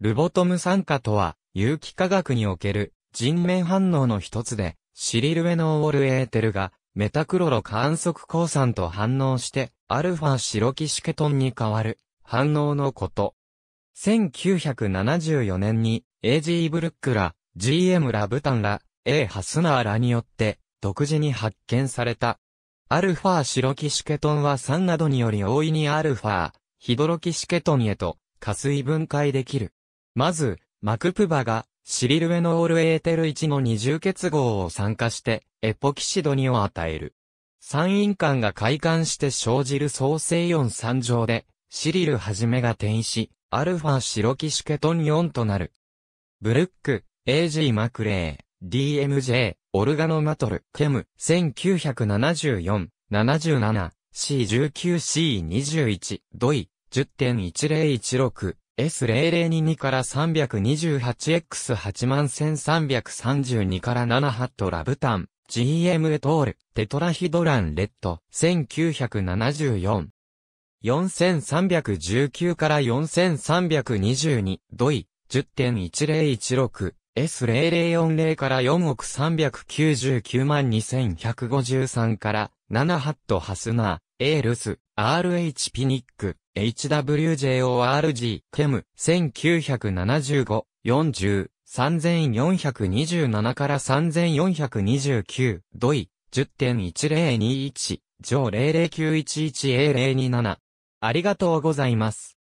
ルボトム酸化とは、有機化学における人面反応の一つで、シリルエノールエーテルがメタクロロ観測鉱酸と反応して、アルファシロキシケトンに変わる反応のこと。1974年に AG ブルックら、GM ラブタンら、A ハスナーらによって独自に発見された。アルファシロキシケトンは酸などにより大いにアルファ、ヒドロキシケトンへと加水分解できる。まず、マクプバが、シリルエノールエーテル1の二重結合を酸化して、エポキシドニを与える。三陰間が開館して生じる創生4三乗で、シリルはじめが転移し、アルファシロキシケトン4となる。ブルック、AG マクレー、DMJ、オルガノマトル、ケム、1974、77、C19C21、ドイ、10.1016、S0022 から 328X81332 から7ハットラブタン、GM エトール、テトラヒドランレッド、1974。4319から4322、ドイ、10.1016。S0040 から4億399万2153から、7ハットハスナー、エールス、RH ピニック、HWJORG、ケ m 1975、40、3427から3429、ドイ、10.1021、乗 00911A027。ありがとうございます。